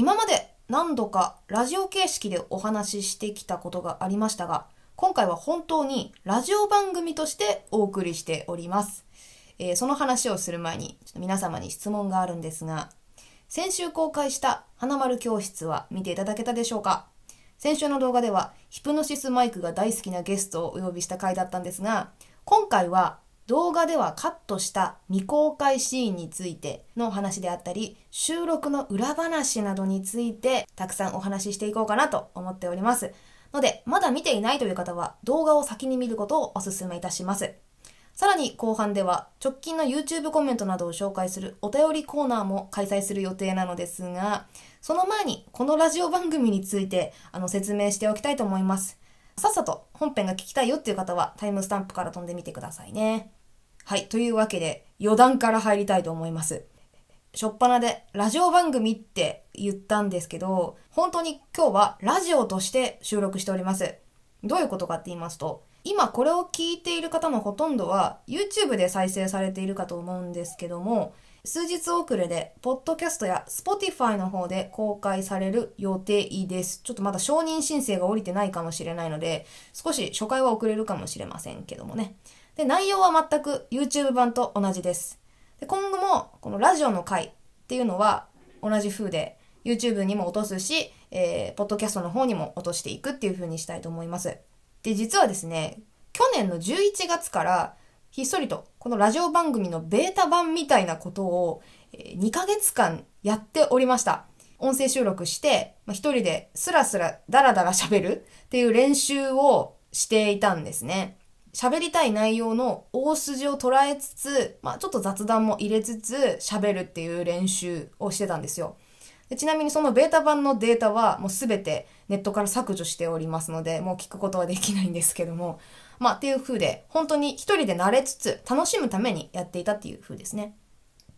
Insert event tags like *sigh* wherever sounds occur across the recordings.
今まで何度かラジオ形式でお話ししてきたことがありましたが、今回は本当にラジオ番組としてお送りしております。えー、その話をする前に、ちょっと皆様に質問があるんですが、先週公開した花丸教室は見ていただけたでしょうか先週の動画ではヒプノシスマイクが大好きなゲストをお呼びした回だったんですが、今回は動画ではカットした未公開シーンについての話であったり、収録の裏話などについてたくさんお話ししていこうかなと思っております。ので、まだ見ていないという方は動画を先に見ることをお勧めいたします。さらに後半では直近の YouTube コメントなどを紹介するお便りコーナーも開催する予定なのですが、その前にこのラジオ番組についてあの説明しておきたいと思います。さっさと本編が聞きたいよっていう方はタイムスタンプから飛んでみてくださいね。はい。というわけで、余談から入りたいと思います。しょっぱなでラジオ番組って言ったんですけど、本当に今日はラジオとして収録しております。どういうことかって言いますと、今これを聞いている方のほとんどは YouTube で再生されているかと思うんですけども、数日遅れで、ポッドキャストや Spotify の方で公開される予定です。ちょっとまだ承認申請が下りてないかもしれないので、少し初回は遅れるかもしれませんけどもね。で、内容は全く YouTube 版と同じです。で今後も、このラジオの回っていうのは同じ風で、YouTube にも落とすし、えー、ポッドキャストの方にも落としていくっていう風にしたいと思います。で、実はですね、去年の11月からひっそりとこのラジオ番組のベータ版みたいなことを2ヶ月間やっておりました。音声収録して、まあ、一人でスラスラダラダラ喋るっていう練習をしていたんですね。喋りたい内容の大筋を捉えつつ、まあ、ちょっと雑談も入れつつ喋るっていう練習をしてたんですよ。でちなみにそのベータ版のデータはもうすべてネットから削除しておりますので、もう聞くことはできないんですけども、まあ、っていう風で、本当に一人で慣れつつ、楽しむためにやっていたっていう風ですね。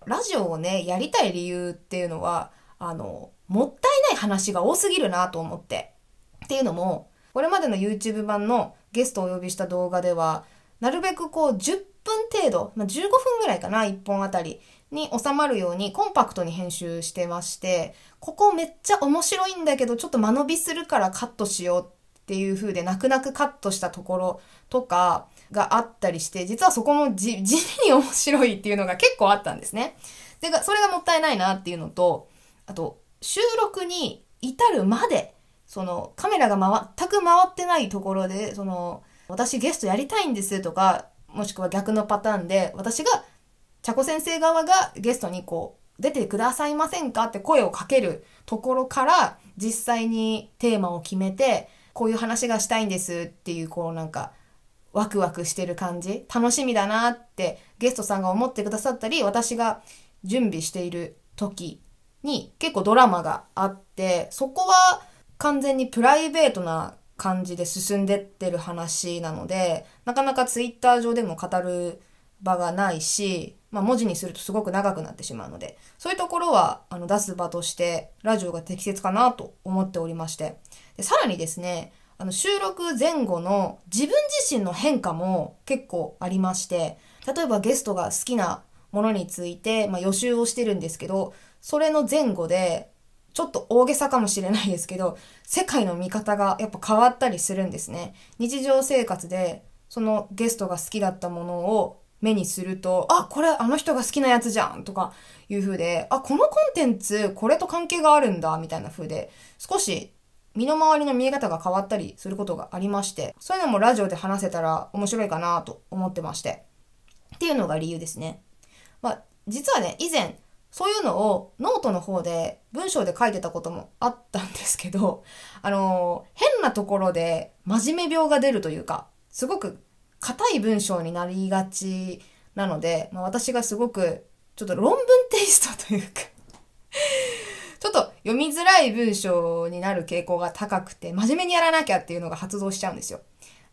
ラジオをね、やりたい理由っていうのは、あの、もったいない話が多すぎるなと思って。っていうのも、これまでの YouTube 版のゲストをお呼びした動画では、なるべくこう10分程度、まあ、15分ぐらいかな、1本あたりに収まるようにコンパクトに編集してまして、ここめっちゃ面白いんだけど、ちょっと間延びするからカットしようっていう風で泣く泣くカットしたところとかがあったりして、実はそこも *laughs* 地味に面白いっていうのが結構あったんですね。で、それがもったいないなっていうのと、あと、収録に至るまで、そのカメラが全く回ってないところで、その、私ゲストやりたいんですとか、もしくは逆のパターンで、私が、茶子先生側がゲストにこう、出てくださいませんかって声をかけるところから、実際にテーマを決めて、こういう話がしたいんですっていうこうなんかワクワクしてる感じ楽しみだなってゲストさんが思ってくださったり私が準備している時に結構ドラマがあってそこは完全にプライベートな感じで進んでってる話なのでなかなかツイッター上でも語る場がないし、まあ、文字にするとすごく長くなってしまうのでそういうところはあの出す場としてラジオが適切かなと思っておりまして。でさらにですね、あの収録前後の自分自身の変化も結構ありまして、例えばゲストが好きなものについて、まあ、予習をしてるんですけど、それの前後で、ちょっと大げさかもしれないですけど、世界の見方がやっぱ変わったりするんですね。日常生活で、そのゲストが好きだったものを目にすると、あ、これあの人が好きなやつじゃんとかいう風で、あ、このコンテンツこれと関係があるんだみたいな風で、少し身の回りの見え方が変わったりすることがありまして、そういうのもラジオで話せたら面白いかなと思ってまして。っていうのが理由ですね。まあ、実はね、以前、そういうのをノートの方で文章で書いてたこともあったんですけど、*laughs* あのー、変なところで真面目病が出るというか、すごく硬い文章になりがちなので、まあ、私がすごくちょっと論文テイストというか読みづらい文章になる傾向が高くて、真面目にやらなきゃっていうのが発動しちゃうんですよ。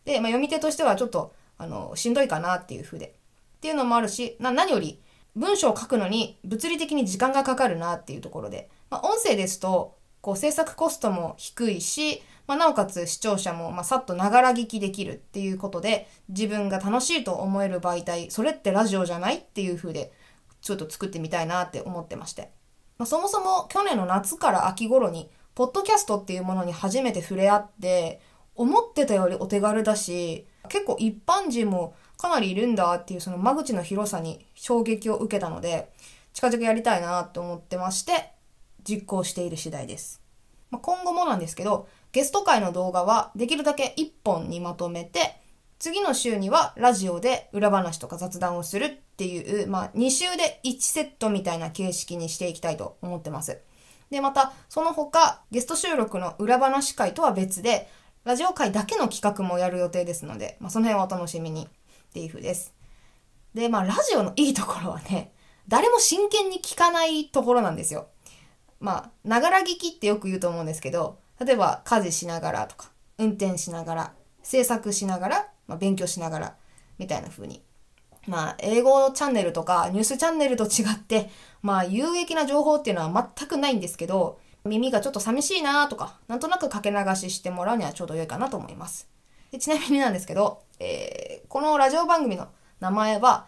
で、まあ、読み手としてはちょっと、あの、しんどいかなっていう風で。っていうのもあるし、な、何より、文章を書くのに物理的に時間がかかるなっていうところで、まあ、音声ですと、こう、制作コストも低いし、まあ、なおかつ視聴者も、まあ、さっとながら聞きできるっていうことで、自分が楽しいと思える媒体、それってラジオじゃないっていう風で、ちょっと作ってみたいなって思ってまして。まあ、そもそも去年の夏から秋頃に、ポッドキャストっていうものに初めて触れ合って、思ってたよりお手軽だし、結構一般人もかなりいるんだっていうその間口の広さに衝撃を受けたので、近々やりたいなと思ってまして、実行している次第です。まあ、今後もなんですけど、ゲスト会の動画はできるだけ1本にまとめて、次の週にはラジオで裏話とか雑談をするっていう、まあ、2週で1セットみたいな形式にしていきたいと思ってます。で、また、その他、ゲスト収録の裏話会とは別で、ラジオ会だけの企画もやる予定ですので、まあ、その辺はお楽しみにっていう風です。で、まあ、ラジオのいいところはね、誰も真剣に聞かないところなんですよ。まあ、ながら聞きってよく言うと思うんですけど、例えば家事しながらとか、運転しながら、制作しながらまあ、勉強しながらみたいな風にまあ、英語チャンネルとかニュースチャンネルと違って、まあ、有益な情報っていうのは全くないんですけど、耳がちょっと寂しいなとか、なんとなくかけ流ししてもらうにはちょうど良いかなと思います。でちなみになんですけど、えー、このラジオ番組の名前は、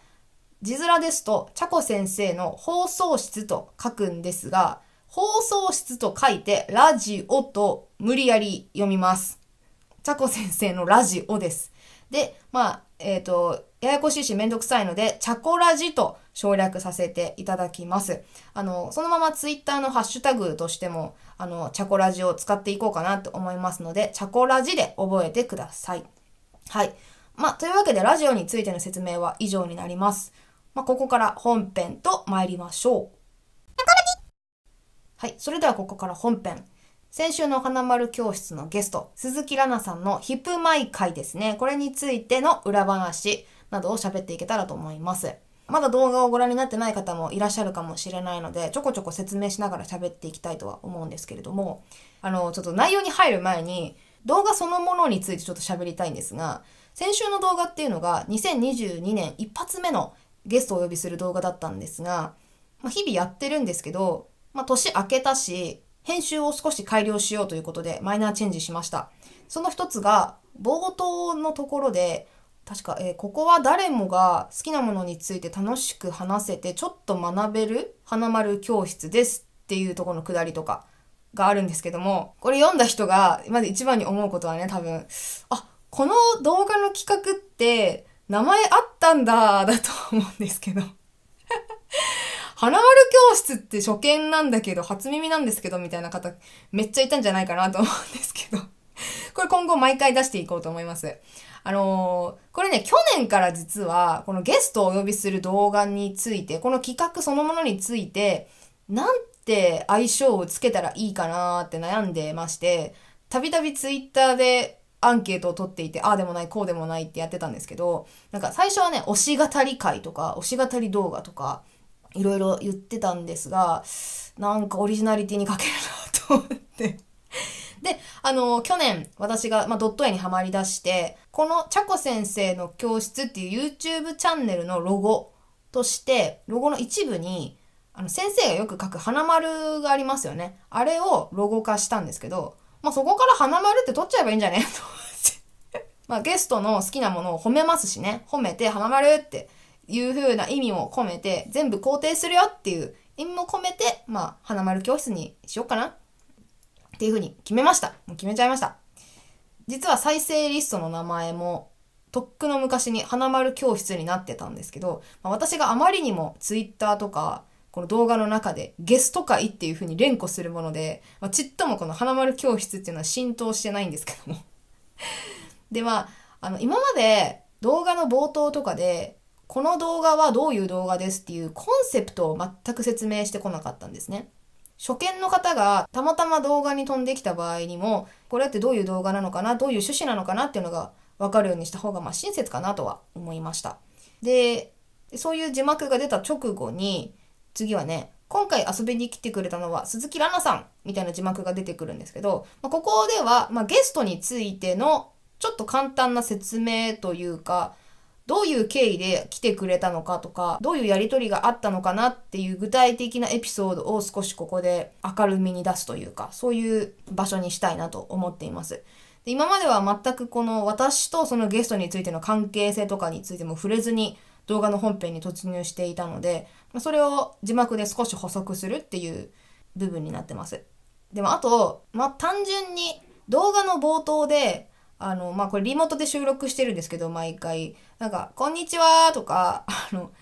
字面ですと、チャコ先生の放送室と書くんですが、放送室と書いて、ラジオと無理やり読みます。チャコ先生のラジオです。で、まあ、えっ、ー、と、ややこしいしめんどくさいので、チャコラジと省略させていただきます。あの、そのままツイッターのハッシュタグとしても、あの、チャコラジを使っていこうかなと思いますので、チャコラジで覚えてください。はい。まあ、というわけでラジオについての説明は以上になります。まあ、ここから本編と参りましょう。はい。それではここから本編。先週の花丸教室のゲスト、鈴木らなさんのヒップマイ会ですね。これについての裏話などを喋っていけたらと思います。まだ動画をご覧になってない方もいらっしゃるかもしれないので、ちょこちょこ説明しながら喋っていきたいとは思うんですけれども、あの、ちょっと内容に入る前に、動画そのものについてちょっと喋りたいんですが、先週の動画っていうのが2022年一発目のゲストをお呼びする動画だったんですが、まあ、日々やってるんですけど、まあ、年明けたし、編集を少し改良しようということで、マイナーチェンジしました。その一つが、冒頭のところで、確か、えー、ここは誰もが好きなものについて楽しく話せて、ちょっと学べる花丸教室ですっていうところのくだりとかがあるんですけども、これ読んだ人が、まず一番に思うことはね、多分、あ、この動画の企画って、名前あったんだ、だと思うんですけどハラール教室って初見なんだけど、初耳なんですけど、みたいな方、めっちゃいたんじゃないかなと思うんですけど。*laughs* これ今後毎回出していこうと思います。あのー、これね、去年から実は、このゲストをお呼びする動画について、この企画そのものについて、なんて相性をつけたらいいかなって悩んでまして、たびたびツイッターでアンケートを取っていて、ああでもない、こうでもないってやってたんですけど、なんか最初はね、推し語り会とか、推し語り動画とか、いろいろ言ってたんですが、なんかオリジナリティに欠けるなと思って。で、あの、去年私が、まあ、ドット絵にはまりだして、このチャコ先生の教室っていう YouTube チャンネルのロゴとして、ロゴの一部に、あの、先生がよく書く花丸がありますよね。あれをロゴ化したんですけど、まあ、そこから花丸って取っちゃえばいいんじゃねと思って。まあ、ゲストの好きなものを褒めますしね。褒めて花丸っていうふうな意味も込めて、全部肯定するよっていう意味も込めて、まあ、花丸教室にしようかなっていうふうに決めました。もう決めちゃいました。実は再生リストの名前も、とっくの昔に花丸教室になってたんですけど、まあ、私があまりにも twitter とか、この動画の中でゲスト会っていう風に連呼するもので、まあ、ちっともこの花丸教室っていうのは浸透してないんですけどもで、は、あの、今まで動画の冒頭とかで、この動画はどういう動画ですっていうコンセプトを全く説明してこなかったんですね。初見の方がたまたま動画に飛んできた場合にも、これってどういう動画なのかな、どういう趣旨なのかなっていうのがわかるようにした方が、まあ、親切かなとは思いました。で、そういう字幕が出た直後に、次はね、今回遊びに来てくれたのは鈴木奈々さんみたいな字幕が出てくるんですけど、まあ、ここでは、まあ、ゲストについてのちょっと簡単な説明というか、どういう経緯で来てくれたのかとか、どういうやりとりがあったのかなっていう具体的なエピソードを少しここで明るみに出すというか、そういう場所にしたいなと思っています。で今までは全くこの私とそのゲストについての関係性とかについても触れずに動画の本編に突入していたので、それを字幕で少し補足するっていう部分になってます。でもあと、まあ、単純に動画の冒頭であの、まあ、これリモートで収録してるんですけど、毎回。なんか、こんにちはとか、あの、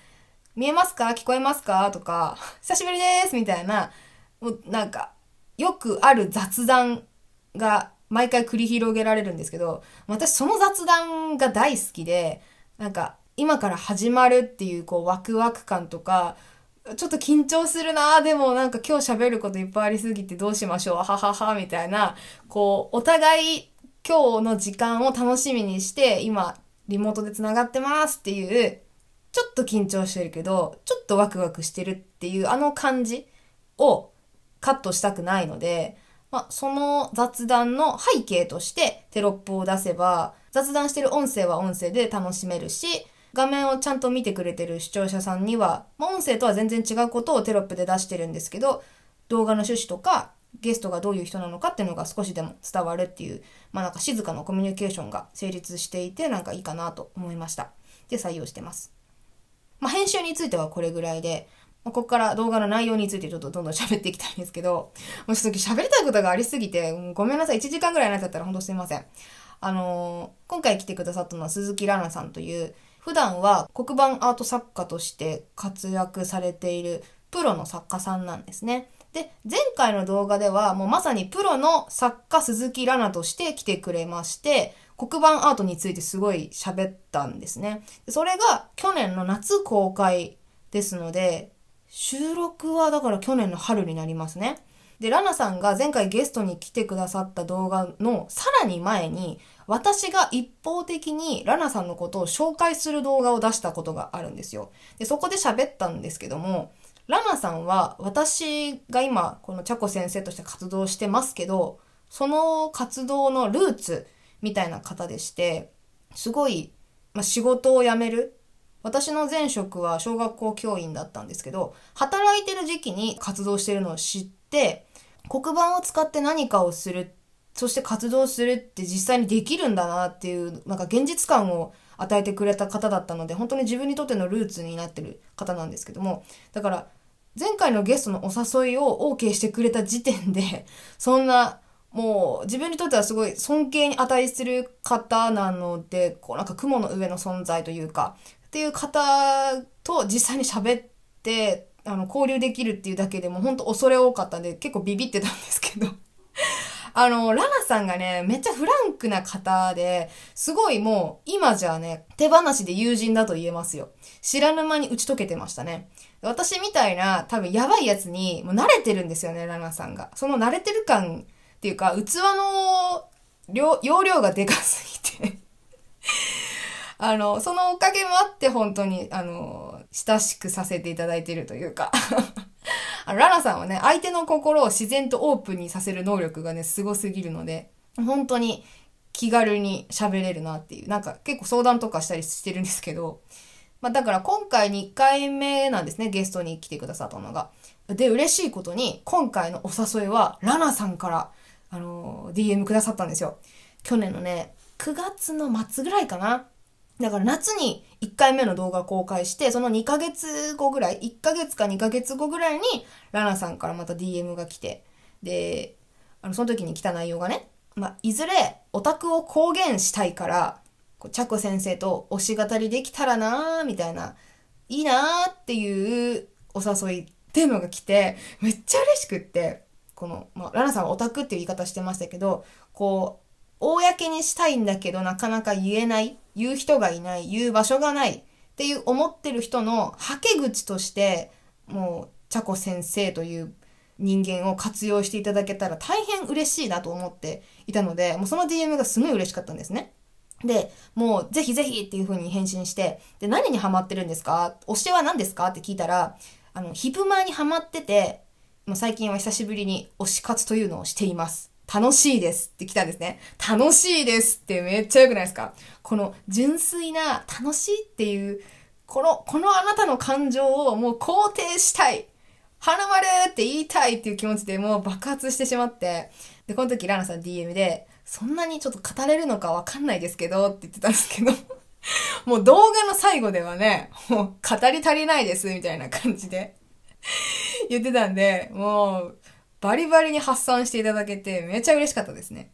見えますか聞こえますかとか、久しぶりですみたいな、もうなんか、よくある雑談が毎回繰り広げられるんですけど、私その雑談が大好きで、なんか、今から始まるっていうこうワクワク感とか、ちょっと緊張するなでもなんか今日喋ることいっぱいありすぎてどうしましょうはははみたいな、こう、お互い今日の時間を楽しみにして、今、リモートで繋がってますっていう、ちょっと緊張してるけど、ちょっとワクワクしてるっていう、あの感じをカットしたくないので、まあ、その雑談の背景としてテロップを出せば、雑談してる音声は音声で楽しめるし、画面をちゃんと見てくれてる視聴者さんには、まあ、音声とは全然違うことをテロップで出してるんですけど、動画の趣旨とかゲストがどういう人なのかっていうのが少しでも伝わるっていう、まあなんか静かなコミュニケーションが成立していて、なんかいいかなと思いました。で、採用してます。まあ編集についてはこれぐらいで、まあ、ここから動画の内容についてちょっとどんどん喋っていきたいんですけど、もうちょっと喋りたいことがありすぎて、ごめんなさい、1時間ぐらいになっちゃったらほんとすいません。あのー、今回来てくださったのは鈴木奈さんという、普段は黒板アート作家として活躍されているプロの作家さんなんですね。で、前回の動画では、もうまさにプロの作家鈴木ラナとして来てくれまして、黒板アートについてすごい喋ったんですね。それが去年の夏公開ですので、収録はだから去年の春になりますね。で、ラナさんが前回ゲストに来てくださった動画のさらに前に、私が一方的にラナさんのことを紹介する動画を出したことがあるんですよ。で、そこで喋ったんですけども、ラマさんは私が今このチャコ先生として活動してますけど、その活動のルーツみたいな方でして、すごい、まあ、仕事を辞める。私の前職は小学校教員だったんですけど、働いてる時期に活動してるのを知って、黒板を使って何かをする、そして活動するって実際にできるんだなっていう、なんか現実感を与えてくれた方だったので、本当に自分にとってのルーツになってる方なんですけども、だから前回のゲストのお誘いを OK してくれた時点で、*laughs* そんな、もう自分にとってはすごい尊敬に値する方なので、こうなんか雲の上の存在というか、っていう方と実際に喋って、あの、交流できるっていうだけでも本当恐れ多かったんで、結構ビビってたんですけど *laughs* あの、ラナさんがね、めっちゃフランクな方で、すごいもう、今じゃね、手放しで友人だと言えますよ。知らぬ間に打ち解けてましたね。私みたいな多分やばいやつにもう慣れてるんですよね、ラナさんが。その慣れてる感っていうか、器の量量がでかすぎて *laughs* あの、そのおかげもあって本当に、あの、親しくさせていただいているというか *laughs* ラナさんはね、相手の心を自然とオープンにさせる能力がね、凄すぎるので、本当に気軽に喋れるなっていう。なんか結構相談とかしたりしてるんですけど、まあ、だから今回2回目なんですね、ゲストに来てくださったのが。で、嬉しいことに、今回のお誘いは、ラナさんから、あのー、DM くださったんですよ。去年のね、9月の末ぐらいかな。だから夏に1回目の動画公開して、その2ヶ月後ぐらい、1ヶ月か2ヶ月後ぐらいに、ラナさんからまた DM が来て、で、あの、その時に来た内容がね、まあ、いずれオタクを公言したいから、こうチャコ先生と推し語りできたらなーみたいないいなーっていうお誘いっていうのが来てめっちゃ嬉しくってこの、まあ、ラナさんはオタクっていう言い方してましたけどこう公にしたいんだけどなかなか言えない言う人がいない言う場所がないっていう思ってる人のはけ口としてもうチャコ先生という人間を活用していただけたら大変嬉しいなと思っていたのでもうその DM がすごい嬉しかったんですね。で、もう、ぜひぜひっていう風に返信して、で、何にハマってるんですか推しは何ですかって聞いたら、あの、ヒプマにハマってて、もう最近は久しぶりに推し活というのをしています。楽しいですって来たんですね。楽しいですってめっちゃ良くないですかこの純粋な楽しいっていう、この、このあなたの感情をもう肯定したい。花丸って言いたいっていう気持ちでもう爆発してしまって。で、この時ラナさん DM で、そんなにちょっと語れるのかわかんないですけど、って言ってたんですけど、*laughs* もう動画の最後ではね、もう語り足りないです、みたいな感じで *laughs* 言ってたんで、もう、バリバリに発散していただけて、めちゃ嬉しかったですね。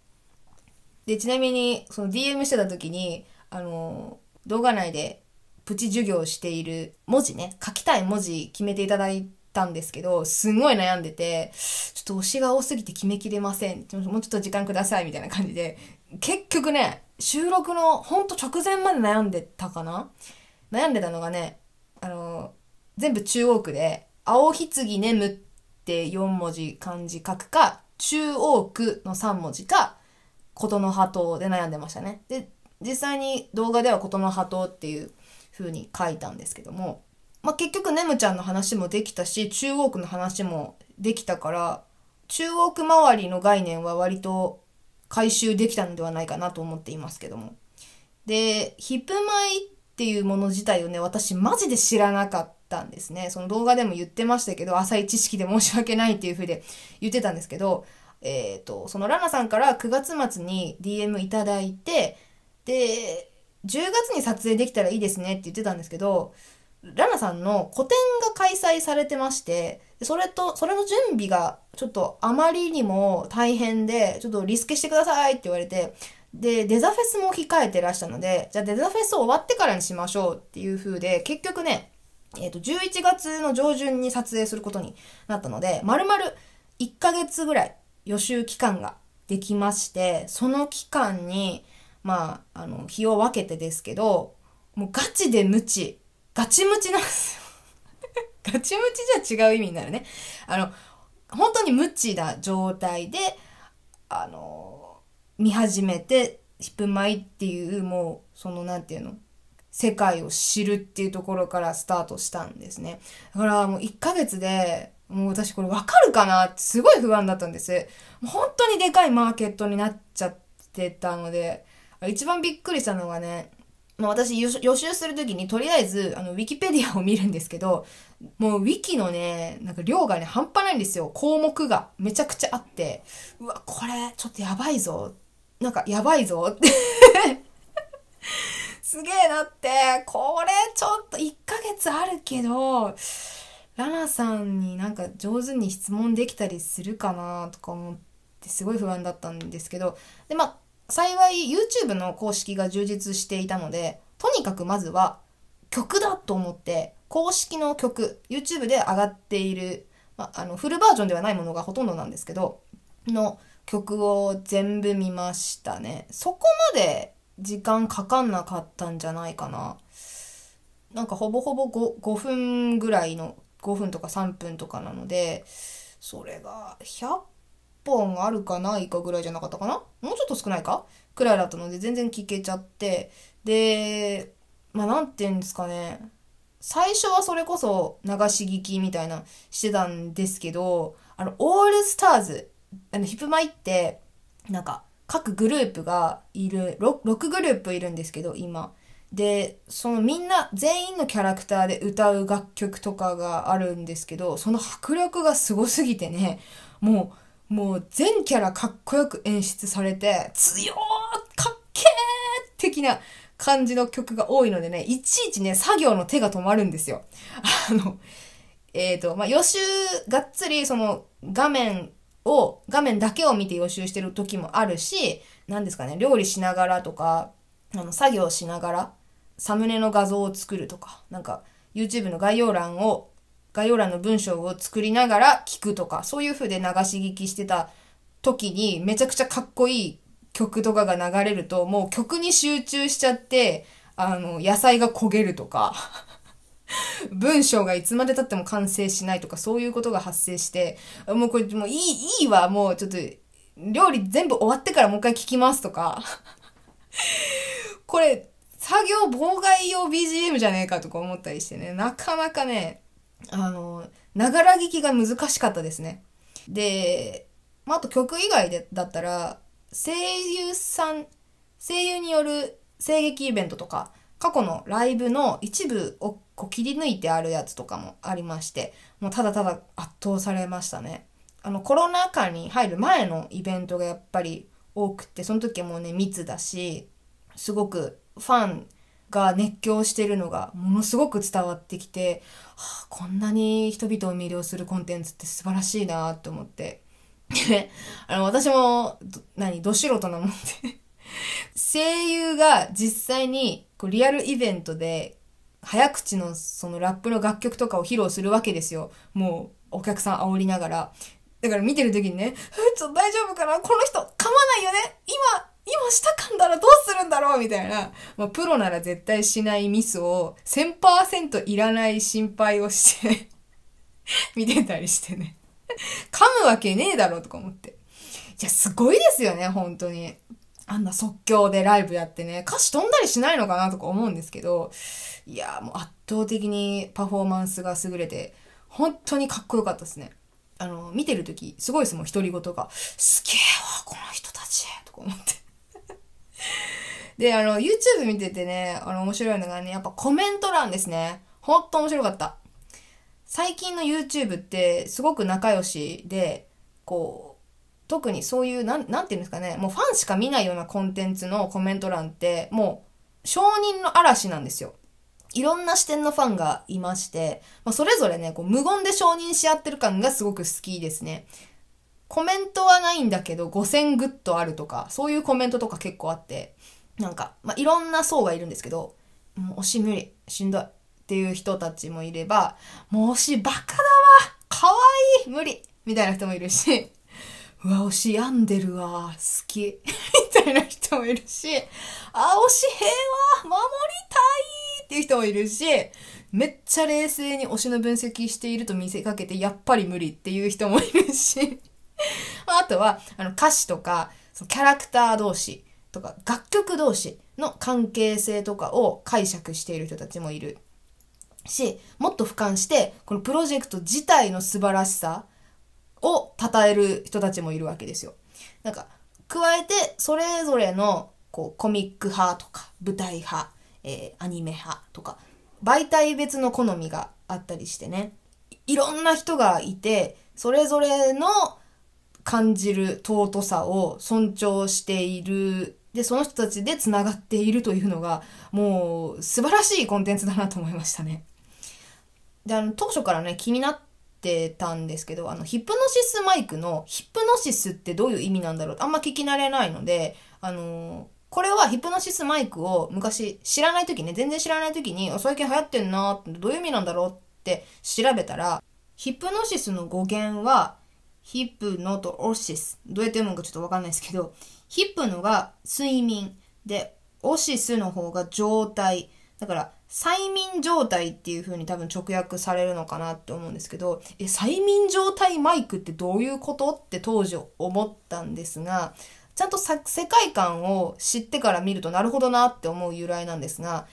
で、ちなみに、その DM してた時に、あの、動画内でプチ授業している文字ね、書きたい文字決めていただいたんですけど、すごい悩んでて、ちょっと推しが多すぎて決めきれません。もうちょっと時間ください、みたいな感じで。結局ね、収録のほんと直前まで悩んでたかな悩んでたのがね、あの、全部中央区で、青ひつぎ眠って4文字漢字書くか、中央区の3文字か、ことの葉島で悩んでましたね。で、実際に動画ではことの葉島っていう風に書いたんですけども、まあ、結局ねむちゃんの話もできたし中央区の話もできたから中央区周りの概念は割と回収できたのではないかなと思っていますけども。で、ヒップマイっていうもの自体をね、私マジで知らなかったんですね。その動画でも言ってましたけど、浅い知識で申し訳ないっていう風で言ってたんですけど、えっ、ー、と、そのラナさんから9月末に DM いただいて、で、10月に撮影できたらいいですねって言ってたんですけど、ラナさんの個展が開催されてまして、それと、それの準備がちょっとあまりにも大変で、ちょっとリスケしてくださいって言われて、で、デザフェスも控えてらしたので、じゃあデザフェス終わってからにしましょうっていう風で、結局ね、えっ、ー、と、11月の上旬に撮影することになったので、丸々1ヶ月ぐらい予習期間ができまして、その期間に、まあ、あの、日を分けてですけど、もうガチで無知ガチムチなんですよ。*laughs* ガチムチじゃ違う意味になるね。あの、本当に無知な状態で、あの、見始めて、ヒップマイっていう、もう、その、何て言うの、世界を知るっていうところからスタートしたんですね。だからもう1ヶ月で、もう私これわかるかなってすごい不安だったんです。もう本当にでかいマーケットになっちゃってたので、一番びっくりしたのがね、まあ、私予習するときにとりあえずあのウィキペディアを見るんですけどもうウィキのねなんか量がね半端ないんですよ項目がめちゃくちゃあってうわこれちょっとやばいぞなんかやばいぞって *laughs* すげえなってこれちょっと1ヶ月あるけどラナさんになんか上手に質問できたりするかなとか思ってすごい不安だったんですけどでまあ幸い YouTube の公式が充実していたので、とにかくまずは曲だと思って、公式の曲、YouTube で上がっている、まあ、の、フルバージョンではないものがほとんどなんですけど、の曲を全部見ましたね。そこまで時間かかんなかったんじゃないかな。なんかほぼほぼ 5, 5分ぐらいの、5分とか3分とかなので、それが100本あるかないかぐらいじゃなかったかなもうちょっと少ないかくらいだったので全然聞けちゃって、で、まあなんて言うんですかね、最初はそれこそ流し聞きみたいなしてたんですけど、あの、オールスターズ、あの、ヒップマイって、なんか、各グループがいる6、6グループいるんですけど、今。で、そのみんな、全員のキャラクターで歌う楽曲とかがあるんですけど、その迫力がすごすぎてね、もう、もう全キャラかっこよく演出されて、強ーかっけー的な感じの曲が多いのでね、いちいちね、作業の手が止まるんですよ。*laughs* あの、えっ、ー、と、まあ、予習、がっつりその画面を、画面だけを見て予習してる時もあるし、何ですかね、料理しながらとか、あの、作業しながら、サムネの画像を作るとか、なんか、YouTube の概要欄を概要欄の文章を作りながら聞くとか、そういう風で流し聞きしてた時にめちゃくちゃかっこいい曲とかが流れると、もう曲に集中しちゃって、あの、野菜が焦げるとか、*laughs* 文章がいつまでたっても完成しないとか、そういうことが発生して、もうこれ、もういい、いいわ、もうちょっと、料理全部終わってからもう一回聞きますとか、これ、作業妨害用 BGM じゃねえかとか思ったりしてね、なかなかね、あの、ながら聞きが難しかったですね。で、まあ、と曲以外でだったら、声優さん、声優による声劇イベントとか、過去のライブの一部をこう切り抜いてあるやつとかもありまして、もうただただ圧倒されましたね。あの、コロナ禍に入る前のイベントがやっぱり多くて、その時はもうね、密だし、すごくファンが熱狂してるのがものすごく伝わってきて、はあ、こんなに人々を魅了するコンテンツって素晴らしいなと思って。であの、私も、何、ど素人なもんで声優が実際に、こう、リアルイベントで、早口のそのラップの楽曲とかを披露するわけですよ。もう、お客さん煽りながら。だから見てる時にね、ちょっと大丈夫かなこの人噛まないよね今今た噛んだらどうするんだろうみたいな、まあ、プロなら絶対しないミスを1000%いらない心配をして *laughs* 見てたりしてね噛むわけねえだろうとか思って。いや、すごいですよね、本当に。あんな即興でライブやってね、歌詞飛んだりしないのかなとか思うんですけど、いや、もう圧倒的にパフォーマンスが優れて、本当にかっこよかったですね。あの、見てるとき、すごいですもん、独り言が。すげえわ、この人たちとか思って。で、あの、YouTube 見ててね、あの、面白いのがね、やっぱコメント欄ですね。ほんと面白かった。最近の YouTube ってすごく仲良しで、こう、特にそういう、なん、なんていうんですかね、もうファンしか見ないようなコンテンツのコメント欄って、もう、承認の嵐なんですよ。いろんな視点のファンがいまして、まあ、それぞれね、こう無言で承認し合ってる感がすごく好きですね。コメントはないんだけど、5000グッドあるとか、そういうコメントとか結構あって、なんか、まあ、いろんな層がいるんですけど、もう推し無理、しんどいっていう人たちもいれば、もう推しバカだわかわいい無理みたいな人もいるし、うわ、推し病んでるわ好きみたいな人もいるし、あ、推し平和守りたいっていう人もいるし、めっちゃ冷静に推しの分析していると見せかけて、やっぱり無理っていう人もいるし、あとは、あの、歌詞とか、そのキャラクター同士とか楽曲同士の関係性とかを解釈している人たちもいるしもっと俯瞰してこのプロジェクト自体の素晴らしさを称える人たちもいるわけですよ。なんか加えてそれぞれのこうコミック派とか舞台派、えー、アニメ派とか媒体別の好みがあったりしてねいろんな人がいてそれぞれの感じる尊さを尊重しているでその人たちで繋がっているというのがもう素晴らしいコンテンツだなと思いましたね。であの当初からね気になってたんですけどあのヒプノシスマイクのヒプノシスってどういう意味なんだろうあんま聞き慣れないのであのこれはヒプノシスマイクを昔知らない時ね全然知らない時に最近流行ってんなどういう意味なんだろうって調べたらヒプノシスの語源はヒプノとオシスどうやって読むのかちょっとわかんないですけどヒップのが睡眠でオシスの方が状態だから催眠状態っていう風に多分直訳されるのかなって思うんですけどえ催眠状態マイクってどういうことって当時思ったんですがちゃんと世界観を知ってから見るとなるほどなって思う由来なんですが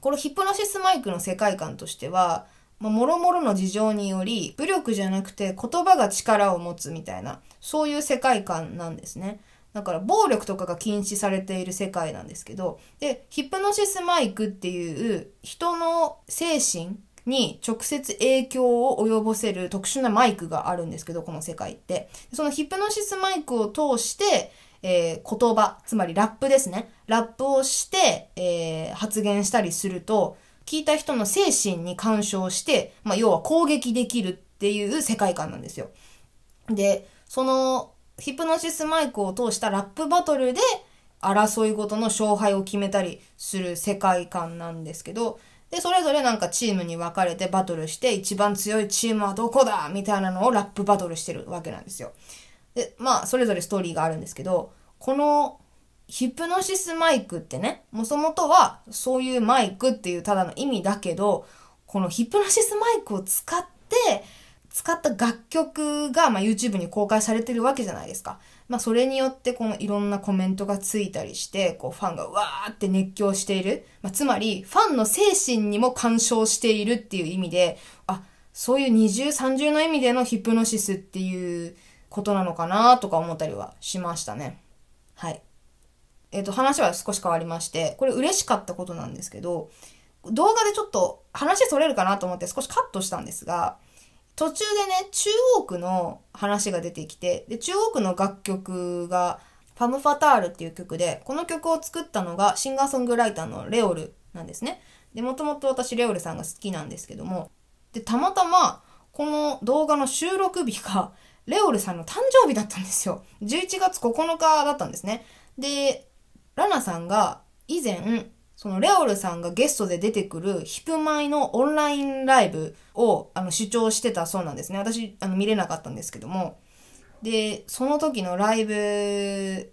このヒプノシスマイクの世界観としてはもろもろの事情により武力じゃなくて言葉が力を持つみたいなそういう世界観なんですね。だから暴力とかが禁止されている世界なんですけど、で、ヒプノシスマイクっていう人の精神に直接影響を及ぼせる特殊なマイクがあるんですけど、この世界って。そのヒプノシスマイクを通して、えー、言葉、つまりラップですね。ラップをして、えー、発言したりすると、聞いた人の精神に干渉して、まあ、要は攻撃できるっていう世界観なんですよ。で、そのヒプノシスマイクを通したラップバトルで争いごとの勝敗を決めたりする世界観なんですけど、で、それぞれなんかチームに分かれてバトルして、一番強いチームはどこだみたいなのをラップバトルしてるわけなんですよ。で、まあ、それぞれストーリーがあるんですけど、このヒプノシスマイクってね、もともとはそういうマイクっていうただの意味だけど、このヒプノシスマイクを使って、使った楽曲が、まあ、YouTube に公開されてるわけじゃないですか。まあ、それによってこのいろんなコメントがついたりして、こうファンがわーって熱狂している。まあ、つまり、ファンの精神にも干渉しているっていう意味で、あ、そういう二重三重の意味でのヒプノシスっていうことなのかなとか思ったりはしましたね。はい。えっ、ー、と、話は少し変わりまして、これ嬉しかったことなんですけど、動画でちょっと話それるかなと思って少しカットしたんですが、途中でね、中央区の話が出てきて、で、中央区の楽曲が、ファム・ファタールっていう曲で、この曲を作ったのがシンガーソングライターのレオルなんですね。で、もともと私レオルさんが好きなんですけども、で、たまたま、この動画の収録日が、レオルさんの誕生日だったんですよ。11月9日だったんですね。で、ラナさんが以前、そのレオルさんがゲストで出てくるヒプマイのオンラインライブをあの主張してたそうなんですね。私、あの見れなかったんですけども。で、その時のライブ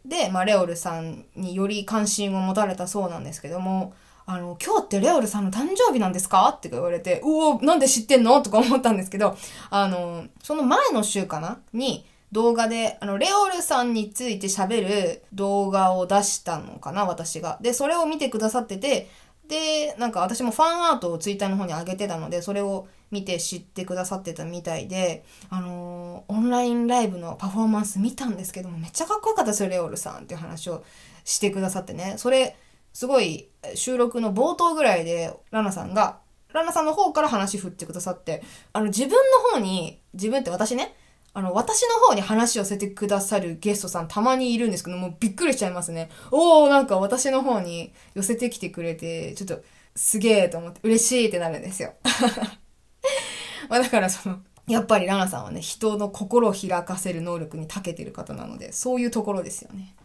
で、まあ、レオルさんにより関心を持たれたそうなんですけども、あの、今日ってレオルさんの誕生日なんですかって言われて、うお、なんで知ってんのとか思ったんですけど、あの、その前の週かなに、動画で、あの、レオルさんについて喋る動画を出したのかな、私が。で、それを見てくださってて、で、なんか私もファンアートをツイッターの方に上げてたので、それを見て知ってくださってたみたいで、あのー、オンラインライブのパフォーマンス見たんですけども、めっちゃかっこよかったですよ、レオルさんっていう話をしてくださってね。それ、すごい収録の冒頭ぐらいで、ラナさんが、ラナさんの方から話振ってくださって、あの、自分の方に、自分って私ね、あの、私の方に話をせてくださるゲストさんたまにいるんですけど、もうびっくりしちゃいますね。おー、なんか私の方に寄せてきてくれて、ちょっとすげーと思って嬉しいってなるんですよ。*laughs* まあだからその、やっぱりラナさんはね、人の心を開かせる能力に長けてる方なので、そういうところですよね。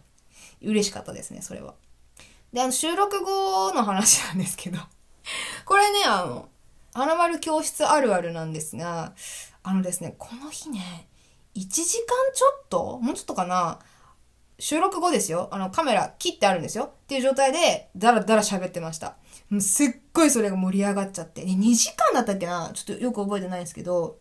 嬉しかったですね、それは。で、あの、収録後の話なんですけど、これね、あの、花丸教室あるあるなんですが、あのですね、この日ね、1時間ちょっともうちょっとかな収録後ですよ。あの、カメラ切ってあるんですよ。っていう状態で、だらだら喋ってました。もうすっごいそれが盛り上がっちゃって。ね、2時間だったっけなちょっとよく覚えてないんですけど。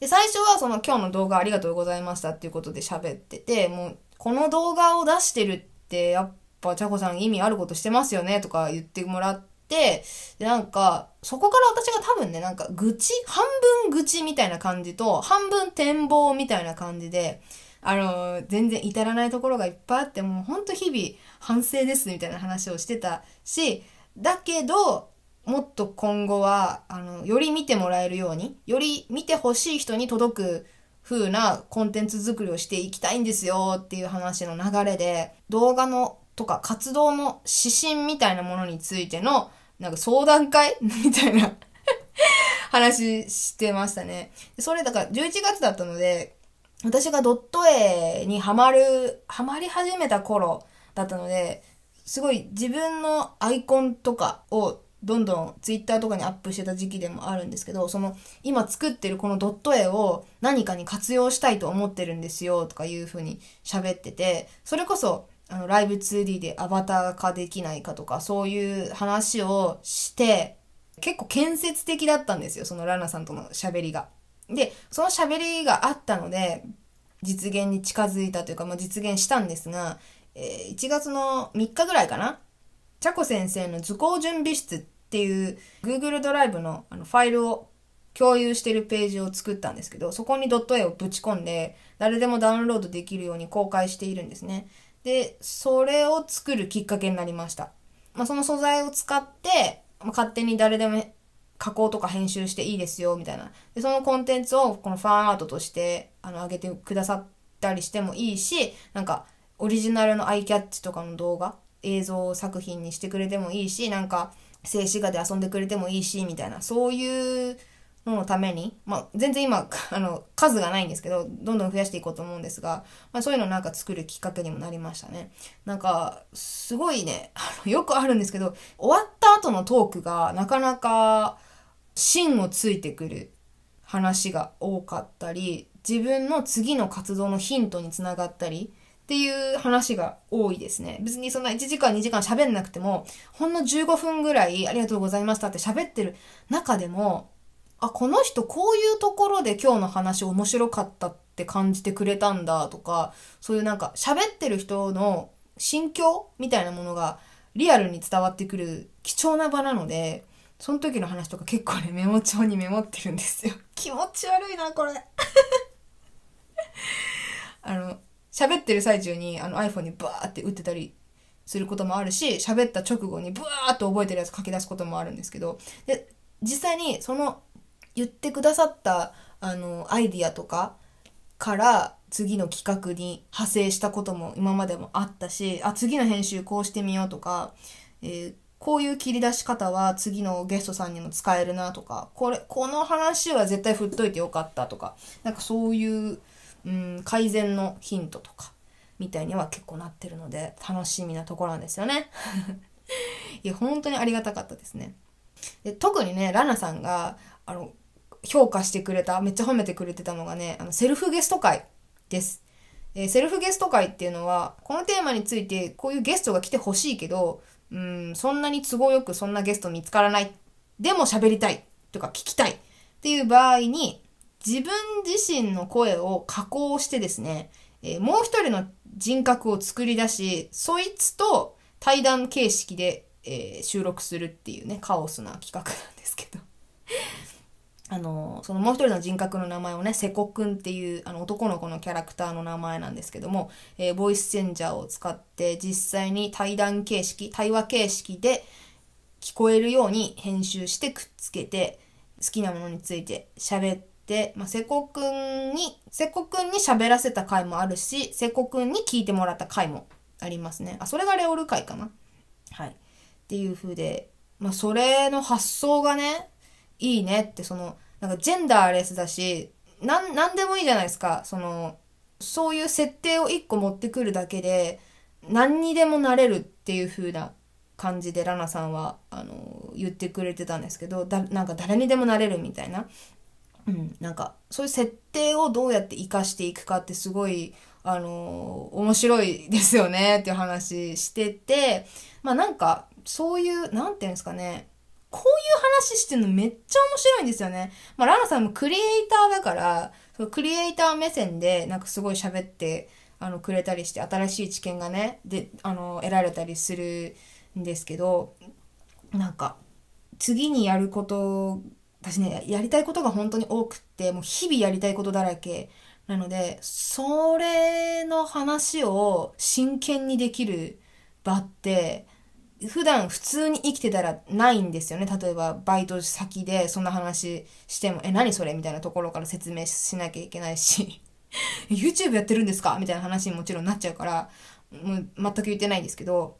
で、最初はその今日の動画ありがとうございましたっていうことで喋ってて、もう、この動画を出してるって、やっぱ、ちゃこさん意味あることしてますよねとか言ってもらって、、で、なんか、そこから私が多分ね、なんか愚痴半分愚痴みたいな感じと、半分展望みたいな感じで、あの、全然至らないところがいっぱいあって、もうほんと日々反省ですみたいな話をしてたし、だけど、もっと今後は、あの、より見てもらえるように、より見てほしい人に届く風なコンテンツ作りをしていきたいんですよっていう話の流れで、動画のとか活動の指針みたいなものについてのなんか相談会みたいな話してましたね。それだから11月だったので、私がドット絵にハマる、ハマり始めた頃だったので、すごい自分のアイコンとかをどんどんツイッターとかにアップしてた時期でもあるんですけど、その今作ってるこのドット絵を何かに活用したいと思ってるんですよとかいう風に喋ってて、それこそあの、ライブ 2D でアバター化できないかとか、そういう話をして、結構建設的だったんですよ、そのラナさんとの喋りが。で、その喋りがあったので、実現に近づいたというか、まあ、実現したんですが、えー、1月の3日ぐらいかな、チャコ先生の図工準備室っていう Google ドライブのあのファイルを共有してるページを作ったんですけど、そこにドット絵をぶち込んで、誰でもダウンロードできるように公開しているんですね。で、それを作るきっかけになりました。まあ、その素材を使って、まあ、勝手に誰でも加工とか編集していいですよ、みたいな。で、そのコンテンツをこのファンアートとして、あの、上げてくださったりしてもいいし、なんか、オリジナルのアイキャッチとかの動画、映像作品にしてくれてもいいし、なんか、静止画で遊んでくれてもいいし、みたいな、そういうのために、まあ、全然今、*laughs* あの、数がないんですけど、どんどん増やしていこうと思うんですが、まあ、そういうのなんか作るきっかけにもなりましたね。なんか、すごいね、あの、よくあるんですけど、終わった後のトークが、なかなか、芯をついてくる話が多かったり、自分の次の活動のヒントにつながったり、っていう話が多いですね。別にそんな1時間2時間喋んなくても、ほんの15分ぐらいありがとうございましたって喋ってる中でも、あ、この人こういうところで今日の話面白かったって感じてくれたんだとか、そういうなんか喋ってる人の心境みたいなものがリアルに伝わってくる貴重な場なので、その時の話とか結構ね、メモ帳にメモってるんですよ。*laughs* 気持ち悪いな、これ。*laughs* あの、喋ってる最中にあの iPhone にバーって打ってたりすることもあるし、喋った直後にバーって覚えてるやつ書き出すこともあるんですけど、で、実際にその言ってくださったあのアイディアとかから次の企画に派生したことも今までもあったしあ次の編集こうしてみようとか、えー、こういう切り出し方は次のゲストさんにも使えるなとかこれこの話は絶対振っといてよかったとかなんかそういう、うん、改善のヒントとかみたいには結構なってるので楽しみなところなんですよね。*laughs* いや本当にありがたかったですね。で特にねラナさんがあの評価してくれた、めっちゃ褒めてくれてたのがね、あの、セルフゲスト会です。えー、セルフゲスト会っていうのは、このテーマについて、こういうゲストが来てほしいけど、うん、そんなに都合よくそんなゲスト見つからない。でも喋りたい。とか聞きたい。っていう場合に、自分自身の声を加工してですね、えー、もう一人の人格を作り出し、そいつと対談形式で、えー、収録するっていうね、カオスな企画あの、そのもう一人の人格の名前をね、瀬古くんっていうあの男の子のキャラクターの名前なんですけども、えー、ボイスチェンジャーを使って実際に対談形式、対話形式で聞こえるように編集してくっつけて、好きなものについて喋って、まあ、瀬古くんに、瀬古くんに喋らせた回もあるし、瀬古くんに聞いてもらった回もありますね。あ、それがレオル回かな。はい。っていう風で、まあ、それの発想がね、いいねってそのなんかジェンダーレスだしなん何でもいいじゃないですかそのそういう設定を1個持ってくるだけで何にでもなれるっていう風な感じでラナさんはあの言ってくれてたんですけどだなんか誰にでもなれるみたいな、うん、なんかそういう設定をどうやって生かしていくかってすごいあの面白いですよねっていう話しててまあなんかそういう何て言うんですかねこういう話してんのめっちゃ面白いんですよね。まあ、ラナさんもクリエイターだから、そのクリエイター目線でなんかすごい喋って、あの、くれたりして、新しい知見がね、で、あの、得られたりするんですけど、なんか、次にやること、私ね、やりたいことが本当に多くって、もう日々やりたいことだらけなので、それの話を真剣にできる場って、普段普通に生きてたらないんですよね。例えばバイト先でそんな話しても、え、何それみたいなところから説明しなきゃいけないし、*laughs* YouTube やってるんですかみたいな話にもちろんなっちゃうから、もう全く言ってないんですけど、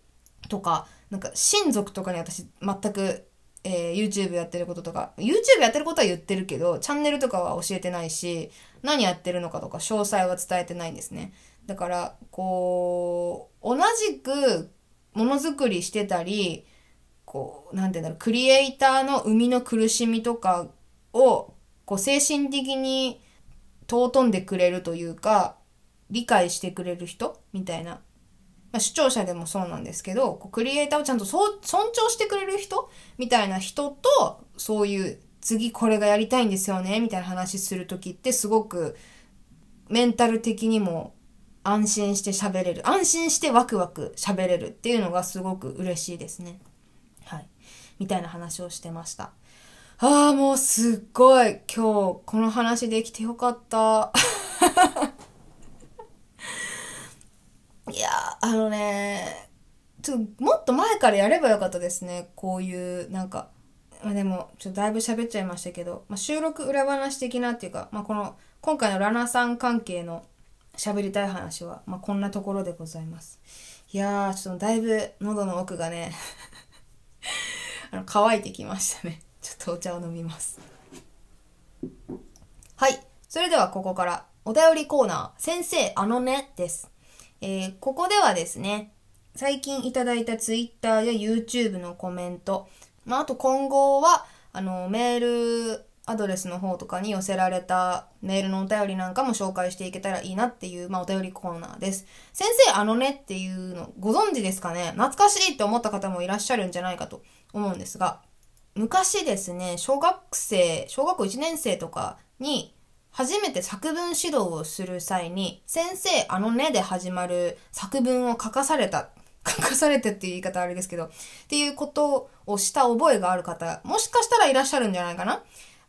とか、なんか親族とかに私全く、えー、YouTube やってることとか、YouTube やってることは言ってるけど、チャンネルとかは教えてないし、何やってるのかとか詳細は伝えてないんですね。だから、こう、同じくものづくりしてたり、こう、なんて言うんだろう、クリエイターの生みの苦しみとかを、こう、精神的に尊んでくれるというか、理解してくれる人みたいな。まあ、視聴者でもそうなんですけど、こうクリエイターをちゃんと尊重してくれる人みたいな人と、そういう次これがやりたいんですよねみたいな話する時ってすごくメンタル的にも安心して喋れる。安心してワクワク喋れるっていうのがすごく嬉しいですね。はい。みたいな話をしてました。ああ、もうすっごい今日この話できてよかった。*laughs* いやあのね、ちょっともっと前からやればよかったですね。こういう、なんか、まあ、でも、ちょっとだいぶ喋っちゃいましたけど、まあ、収録裏話的なっていうか、まあ、この、今回のラナさん関係の喋りたい話は、まあ、こんなところでございます。いやー、ちょっとだいぶ喉の奥がね *laughs* あの、乾いてきましたね。ちょっとお茶を飲みます。はい。それではここから、お便りコーナー、先生、あのね、です。えー、ここではですね、最近いただいた Twitter や YouTube のコメント、まあ、あと今後は、あの、メールアドレスの方とかに寄せられたメールのお便りなんかも紹介していけたらいいなっていう、まあ、お便りコーナーです。先生、あのねっていうのご存知ですかね懐かしいって思った方もいらっしゃるんじゃないかと思うんですが、昔ですね、小学生、小学校1年生とかに初めて作文指導をする際に、先生、あのねで始まる作文を書かされた *laughs* 書かされてっていう言い方あれですけど、っていうことをした覚えがある方、もしかしたらいらっしゃるんじゃないかな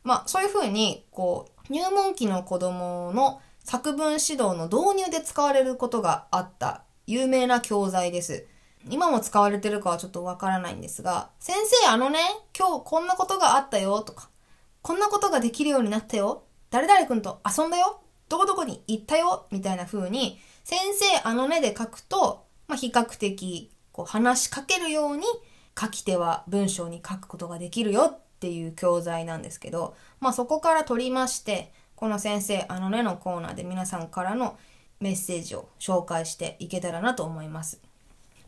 まあ、そういうふうに、こう、入門期の子供の作文指導の導入で使われることがあった有名な教材です。今も使われてるかはちょっとわからないんですが、先生あのね、今日こんなことがあったよとか、こんなことができるようになったよ、誰々くんと遊んだよ、どこどこに行ったよ、みたいな風に、先生あのねで書くと、まあ、比較的こう話しかけるように書き手は文章に書くことができるよっっていう教材なんですけど、まあ、そこから取りましてこの先生あのねのコーナーで皆さんからのメッセージを紹介していけたらなと思います。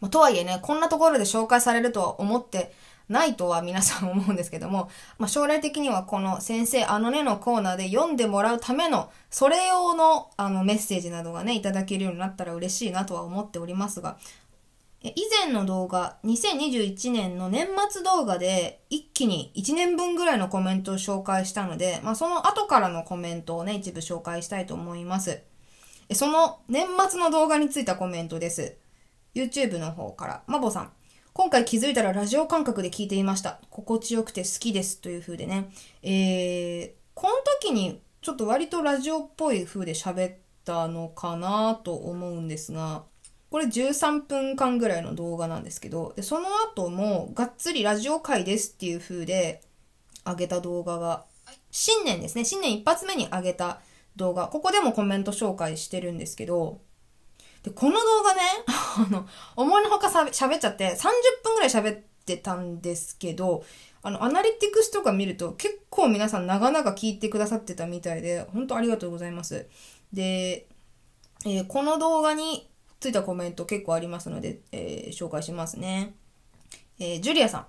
まあ、とはいえね、こんなところで紹介されるとは思ってないとは皆さん思うんですけども、まあ、将来的にはこの先生あのねのコーナーで読んでもらうための、それ用のあのメッセージなどがね、いただけるようになったら嬉しいなとは思っておりますが、以前の動画、2021年の年末動画で一気に1年分ぐらいのコメントを紹介したので、まあ、その後からのコメントをね、一部紹介したいと思います。その年末の動画についたコメントです。YouTube の方から。マボさん。今回気づいたらラジオ感覚で聞いていました。心地よくて好きです。という風でね。えー、この時にちょっと割とラジオっぽい風で喋ったのかなと思うんですが、これ13分間ぐらいの動画なんですけど、でその後もがっつりラジオ会ですっていう風で上げた動画が、新年ですね、新年一発目に上げた動画、ここでもコメント紹介してるんですけど、で、この動画ね、*laughs* あの、思いのほか喋っちゃって、30分ぐらい喋ってたんですけど、あの、アナリティクスとか見ると結構皆さん長々聞いてくださってたみたいで、本当ありがとうございます。で、えー、この動画についたコメント結構ありますので、えー、紹介しますね。えー、ジュリアさん。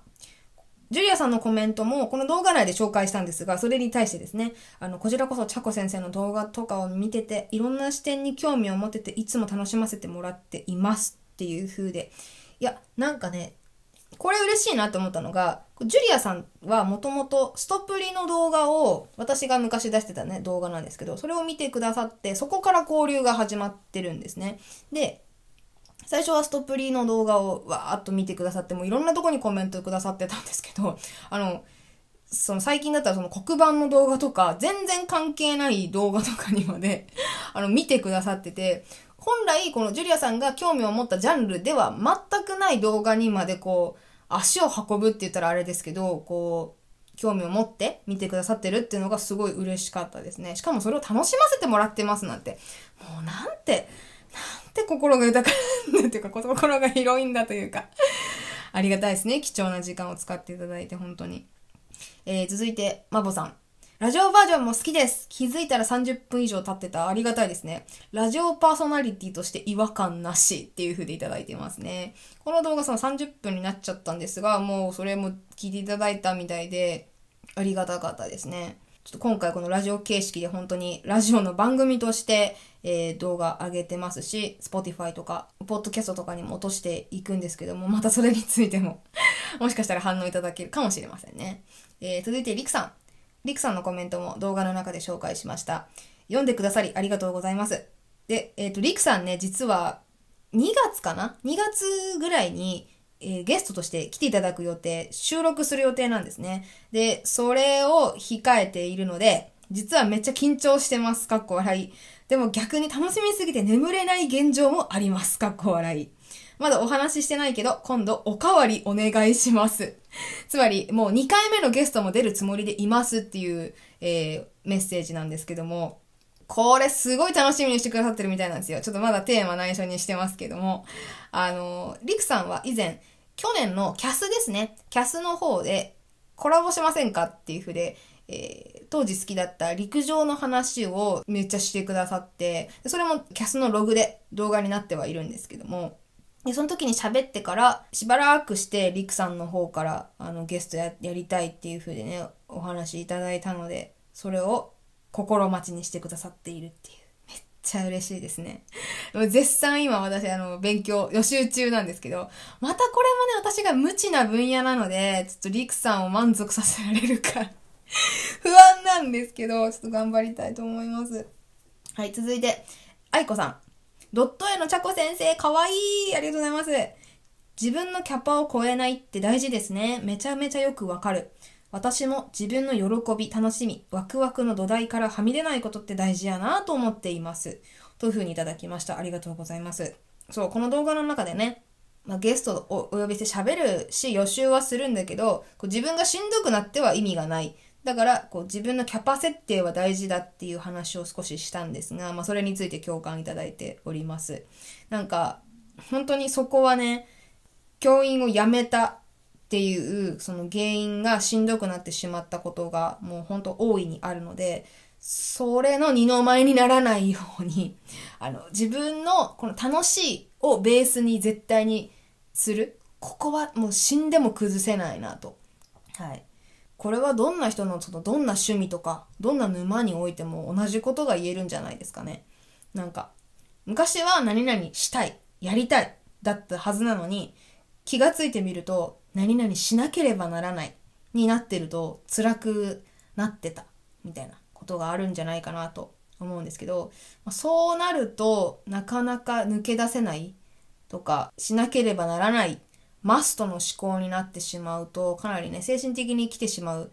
ジュリアさんのコメントも、この動画内で紹介したんですが、それに対してですね、あの、こちらこそ、チャコ先生の動画とかを見てて、いろんな視点に興味を持ってて、いつも楽しませてもらっていますっていう風で、いや、なんかね、これ嬉しいなと思ったのが、ジュリアさんはもともとストップリの動画を、私が昔出してたね、動画なんですけど、それを見てくださって、そこから交流が始まってるんですね。で、最初はストップリーの動画をわーっと見てくださってもういろんなとこにコメントくださってたんですけど *laughs* あのその最近だったらその黒板の動画とか全然関係ない動画とかにまで *laughs* あの見てくださってて本来このジュリアさんが興味を持ったジャンルでは全くない動画にまでこう足を運ぶって言ったらあれですけどこう興味を持って見てくださってるっていうのがすごい嬉しかったですね。しかもそれを楽しませてもらってますなんて。もうなんてて心が豊かなんだというか、心が広いんだというか、ありがたいですね。貴重な時間を使っていただいて、本当に。えー、続いて、まぼさん。ラジオバージョンも好きです。気づいたら30分以上経ってた。ありがたいですね。ラジオパーソナリティとして違和感なしっていう風でいただいてますね。この動画その30分になっちゃったんですが、もうそれも聞いていただいたみたいで、ありがたかったですね。ちょっと今回このラジオ形式で本当にラジオの番組として、えー、動画上げてますし、Spotify とか、ポッドキャストとかにも落としていくんですけども、またそれについても *laughs* もしかしたら反応いただけるかもしれませんね。えー、続いて、りくさん。りくさんのコメントも動画の中で紹介しました。読んでくださりありがとうございます。で、えっ、ー、と、りくさんね、実は2月かな ?2 月ぐらいに、えー、ゲストとして来ていただく予定、収録する予定なんですね。で、それを控えているので、実はめっちゃ緊張してます。かっこ笑い。でも逆に楽しみすぎて眠れない現状もあります。かっこ笑い。まだお話ししてないけど、今度おかわりお願いします。つまり、もう2回目のゲストも出るつもりでいますっていう、えー、メッセージなんですけども、これすごい楽しみにしてくださってるみたいなんですよ。ちょっとまだテーマ内緒にしてますけども。あの、リクさんは以前、去年のキャスですね。キャスの方でコラボしませんかっていうふうで、えー、当時好きだった陸上の話をめっちゃしてくださって、それもキャスのログで動画になってはいるんですけども、でその時に喋ってから、しばらくして、りくさんの方から、あの、ゲストややりたいっていう風でね、お話いただいたので、それを心待ちにしてくださっているっていう。めっちゃ嬉しいですね。絶賛今私あの勉強、予習中なんですけど、またこれもね私が無知な分野なので、ちょっとリクさんを満足させられるか *laughs* 不安なんですけど、ちょっと頑張りたいと思います。はい、続いて、愛子さん。ドット絵のチャコ先生、かわいいありがとうございます。自分のキャパを超えないって大事ですね。めちゃめちゃよくわかる。私も自分の喜び、楽しみ、ワクワクの土台からはみ出ないことって大事やなと思っています。というふうにいただきました。ありがとうございます。そう、この動画の中でね、まあ、ゲストをお呼びして喋るし、予習はするんだけど、こう自分がしんどくなっては意味がない。だから、こう自分のキャパ設定は大事だっていう話を少ししたんですが、まあ、それについて共感いただいております。なんか、本当にそこはね、教員を辞めたっていうその原因がしんどくなってしまったことがもうほんと大いにあるのでそれの二の舞にならないように *laughs* あの自分のこの楽しいをベースに絶対にするここはもう死んでも崩せないなと。はいこれはどんな人の、そのどんな趣味とか、どんな沼においても同じことが言えるんじゃないですかね。なんか、昔は何々したい、やりたいだったはずなのに、気が付いてみると何々しなければならないになってると辛くなってたみたいなことがあるんじゃないかなと思うんですけど、まそうなるとなかなか抜け出せないとかしなければならないマストの思考になってしまうとかなりね精神的に来てしまう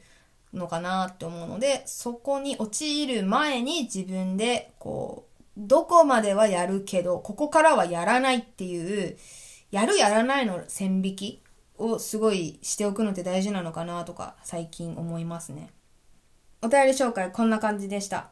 のかなって思うのでそこに陥る前に自分でこうどこまではやるけどここからはやらないっていうやるやらないの線引きをすごいしておくのって大事なのかなとか最近思いますね。お便り紹介こんな感じでした。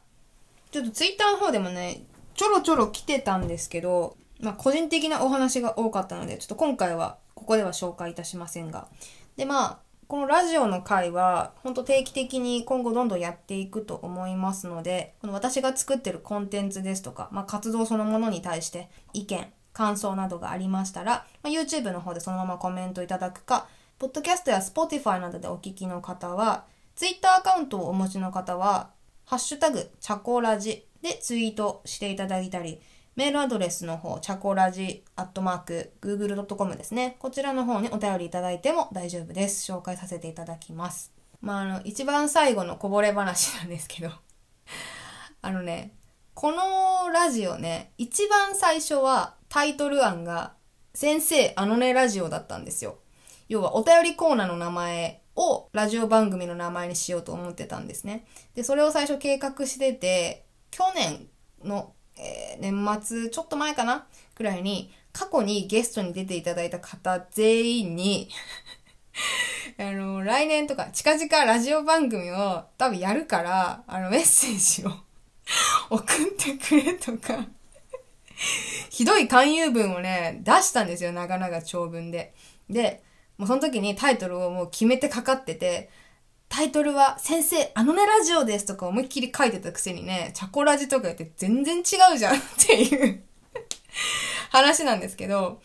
ちょっとツイッターの方でもね、ちょろちょろ来てたんですけど、まあ個人的なお話が多かったので、ちょっと今回はここでは紹介いたしませんが。でまあ、このラジオの回は、ほんと定期的に今後どんどんやっていくと思いますので、この私が作ってるコンテンツですとか、まあ活動そのものに対して意見、感想などがありましたら、まあ、YouTube の方でそのままコメントいただくか、ポッドキャストや Spotify などでお聞きの方は、Twitter アカウントをお持ちの方は、ハッシュタグ、チャコラジでツイートしていただいたり、メールアドレスの方、チャコラジアットマーク、google.com ですね。こちらの方にお便りいただいても大丈夫です。紹介させていただきます。まあ、あの、一番最後のこぼれ話なんですけど *laughs* あのね、このラジオね、一番最初はタイトル案が、先生、あのねラジオだったんですよ。要は、お便りコーナーの名前をラジオ番組の名前にしようと思ってたんですね。で、それを最初計画してて、去年の、えー、年末、ちょっと前かなくらいに、過去にゲストに出ていただいた方全員に *laughs* あの、来年とか、近々ラジオ番組を多分やるから、あの、メッセージを *laughs* 送ってくれとかひどい勧誘文をね、出したんですよ、長々長文で。で、もうその時にタイトルをもう決めてかかってて、タイトルは、先生、あのねラジオですとか思いっきり書いてたくせにね、チャコラジとか言って全然違うじゃん *laughs* っていう話なんですけど、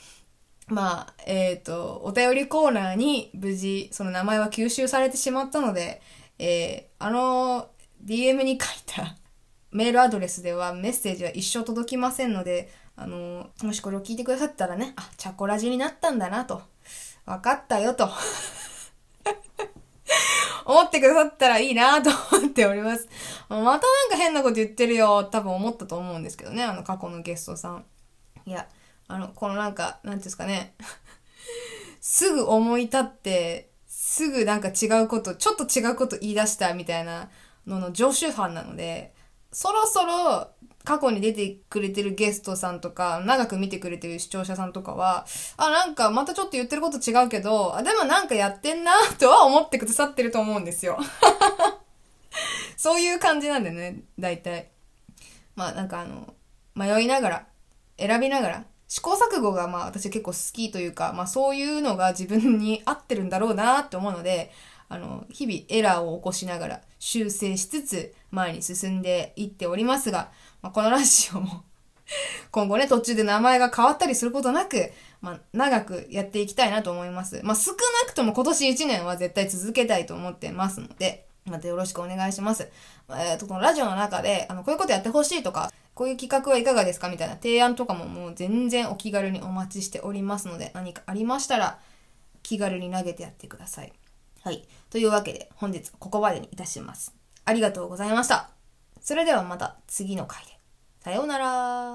まあ、えっ、ー、と、お便りコーナーに無事、その名前は吸収されてしまったので、えー、あの DM に書いたメールアドレスではメッセージは一生届きませんので、あの、もしこれを聞いてくださったらね、あ、チャコラジになったんだなと、分かったよと *laughs* 思ってくださったらいいなと思っております。またなんか変なこと言ってるよ、多分思ったと思うんですけどね、あの過去のゲストさん。いや、あの、このなんか、なんていうんですかね、*laughs* すぐ思い立って、すぐなんか違うこと、ちょっと違うこと言い出したみたいなのの常習犯なので、そろそろ過去に出てくれてるゲストさんとか、長く見てくれてる視聴者さんとかは、あ、なんかまたちょっと言ってること違うけど、あ、でもなんかやってんな、とは思ってくださってると思うんですよ。*laughs* そういう感じなんだよね、大体。まあなんかあの、迷いながら、選びながら、試行錯誤がまあ私結構好きというか、まあそういうのが自分に合ってるんだろうなって思うので、あの、日々エラーを起こしながら修正しつつ前に進んでいっておりますが、まあ、このラジオも *laughs* 今後ね、途中で名前が変わったりすることなく、まあ、長くやっていきたいなと思います。まあ、少なくとも今年1年は絶対続けたいと思ってますので、またよろしくお願いします。えっ、ー、と、このラジオの中で、あの、こういうことやってほしいとか、こういう企画はいかがですかみたいな提案とかももう全然お気軽にお待ちしておりますので、何かありましたら、気軽に投げてやってください。はい。というわけで本日ここまでにいたします。ありがとうございました。それではまた次の回で。さようなら。